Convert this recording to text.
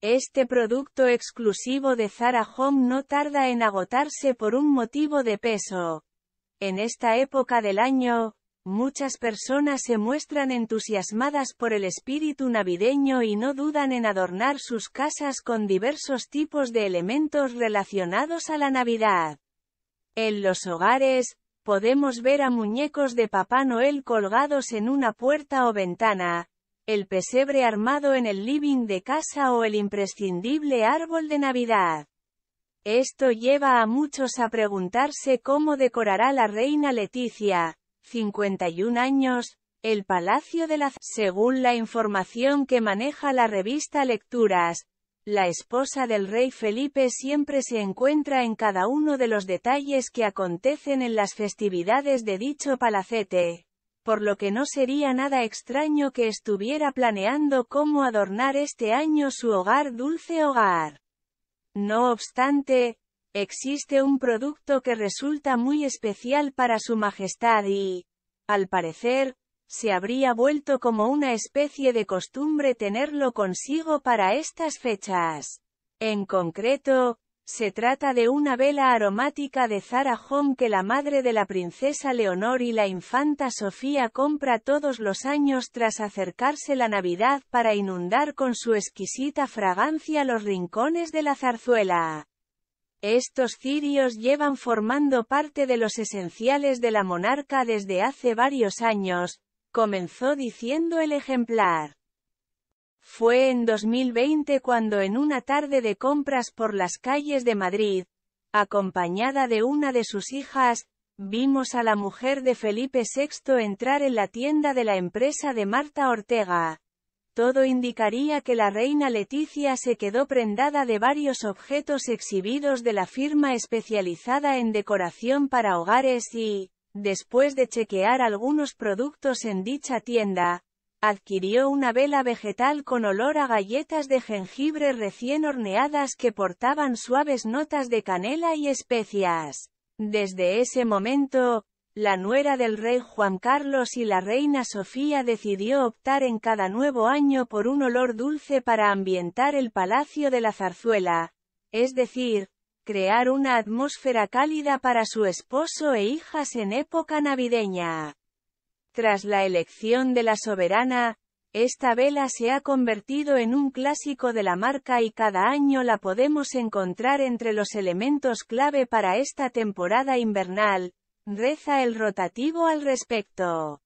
Este producto exclusivo de Zara Home no tarda en agotarse por un motivo de peso. En esta época del año, muchas personas se muestran entusiasmadas por el espíritu navideño y no dudan en adornar sus casas con diversos tipos de elementos relacionados a la Navidad. En los hogares, podemos ver a muñecos de Papá Noel colgados en una puerta o ventana, el pesebre armado en el living de casa o el imprescindible árbol de Navidad. Esto lleva a muchos a preguntarse cómo decorará la reina Leticia, 51 años, el Palacio de la... Según la información que maneja la revista Lecturas, la esposa del rey Felipe siempre se encuentra en cada uno de los detalles que acontecen en las festividades de dicho palacete por lo que no sería nada extraño que estuviera planeando cómo adornar este año su hogar dulce hogar. No obstante, existe un producto que resulta muy especial para su majestad y, al parecer, se habría vuelto como una especie de costumbre tenerlo consigo para estas fechas. En concreto, se trata de una vela aromática de Zara Home que la madre de la princesa Leonor y la infanta Sofía compra todos los años tras acercarse la Navidad para inundar con su exquisita fragancia los rincones de la zarzuela. Estos cirios llevan formando parte de los esenciales de la monarca desde hace varios años, comenzó diciendo el ejemplar. Fue en 2020 cuando en una tarde de compras por las calles de Madrid, acompañada de una de sus hijas, vimos a la mujer de Felipe VI entrar en la tienda de la empresa de Marta Ortega. Todo indicaría que la reina Leticia se quedó prendada de varios objetos exhibidos de la firma especializada en decoración para hogares y, después de chequear algunos productos en dicha tienda, adquirió una vela vegetal con olor a galletas de jengibre recién horneadas que portaban suaves notas de canela y especias. Desde ese momento, la nuera del rey Juan Carlos y la reina Sofía decidió optar en cada nuevo año por un olor dulce para ambientar el palacio de la zarzuela, es decir, crear una atmósfera cálida para su esposo e hijas en época navideña. Tras la elección de la soberana, esta vela se ha convertido en un clásico de la marca y cada año la podemos encontrar entre los elementos clave para esta temporada invernal, reza el rotativo al respecto.